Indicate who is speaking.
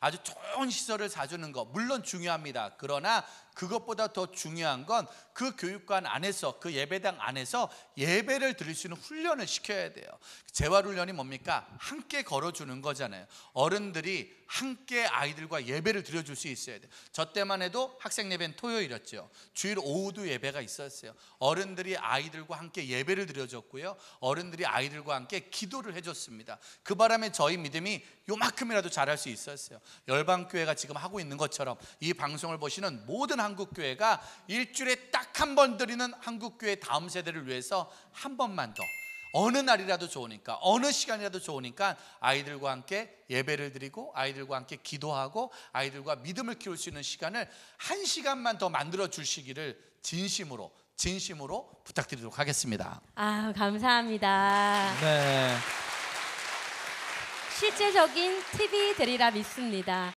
Speaker 1: 아주 좋은 시설을 사주는 거 물론 중요합니다. 그러나 그것보다 더 중요한 건 그 교육관 안에서 그 예배당 안에서 예배를 드릴 수 있는 훈련을 시켜야 돼요. 재활 훈련이 뭡니까? 함께 걸어주는 거잖아요. 어른들이 함께 아이들과 예배를 드려줄 수 있어야 돼요. 저 때만 해도 학생 예배는 토요일이었죠. 주일 오후도 예배가 있었어요. 어른들이 아이들과 함께 예배를 드려줬고요. 어른들이 아이들과 함께 기도를 해줬습니다. 그 바람에 저희 믿음이 요만큼이라도 잘할 수 있었어요. 열방교회가 지금 하고 있는 것처럼 이 방송을 보시는 모든 학생들 한국교회가 일주일에 딱 한 번 드리는 한국교회 다음 세대를 위해서 한 번만 더 어느 날이라도 좋으니까 어느 시간이라도 좋으니까 아이들과 함께 예배를 드리고 아이들과 함께 기도하고 아이들과 믿음을 키울 수 있는 시간을 한 시간만 더 만들어 주시기를 진심으로 진심으로 부탁드리도록 하겠습니다.
Speaker 2: 아 감사합니다. 네. 실제적인 팁이 되리라 믿습니다.